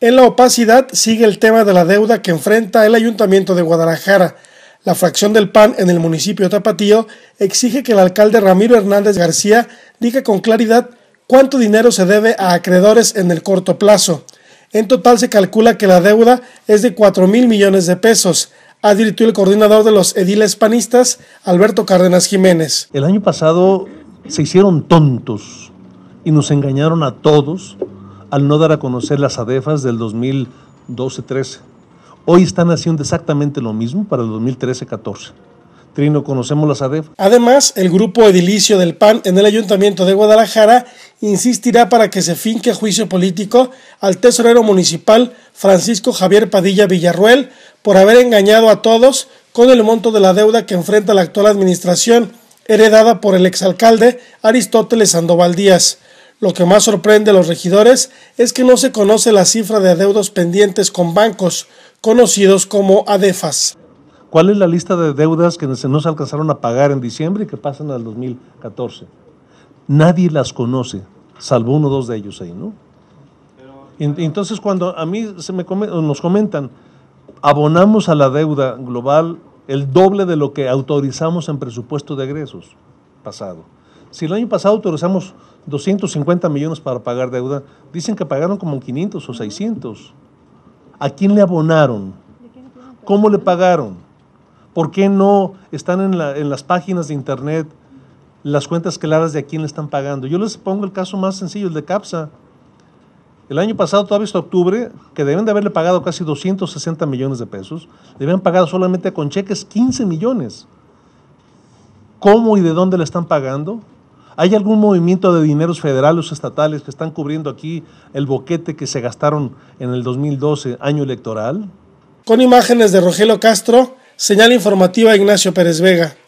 En la opacidad sigue el tema de la deuda que enfrenta el Ayuntamiento de Guadalajara. La fracción del PAN en el municipio Tapatío exige que el alcalde Ramiro Hernández García diga con claridad cuánto dinero se debe a acreedores en el corto plazo. En total se calcula que la deuda es de 4 mil millones de pesos, advirtió el coordinador de los ediles panistas, Alberto Cárdenas Jiménez. El año pasado se hicieron tontos y nos engañaron a todos al no dar a conocer las ADEFAS del 2012-13. Hoy están haciendo exactamente lo mismo para el 2013-14. Trino, conocemos las ADEFAS. Además, el grupo edilicio del PAN en el Ayuntamiento de Guadalajara insistirá para que se finque juicio político al tesorero municipal Francisco Javier Padilla Villarruel por haber engañado a todos con el monto de la deuda que enfrenta la actual administración, heredada por el exalcalde Aristóteles Sandoval Díaz. Lo que más sorprende a los regidores es que no se conoce la cifra de adeudos pendientes con bancos, conocidos como ADEFAS. ¿Cuál es la lista de deudas que no se alcanzaron a pagar en diciembre y que pasan al 2014? Nadie las conoce, salvo uno o dos de ellos ahí, ¿no? Entonces cuando a mí se me nos comentan, abonamos a la deuda global el doble de lo que autorizamos en presupuesto de egresos pasado. Si el año pasado autorizamos 250 millones para pagar deuda, dicen que pagaron como 500 o 600. ¿A quién le abonaron? ¿Cómo le pagaron? ¿Por qué no están en, las páginas de internet las cuentas claras de a quién le están pagando? Yo les pongo el caso más sencillo, el de CAPSA. El año pasado, todavía hasta octubre, que deben de haberle pagado casi 260 millones de pesos, le habían pagado solamente con cheques 15 millones. ¿Cómo y de dónde le están pagando? ¿Hay algún movimiento de dineros federales o estatales que están cubriendo aquí el boquete que se gastaron en el 2012, año electoral? Con imágenes de Rogelio Castro, señal informativa Ignacio Pérez Vega.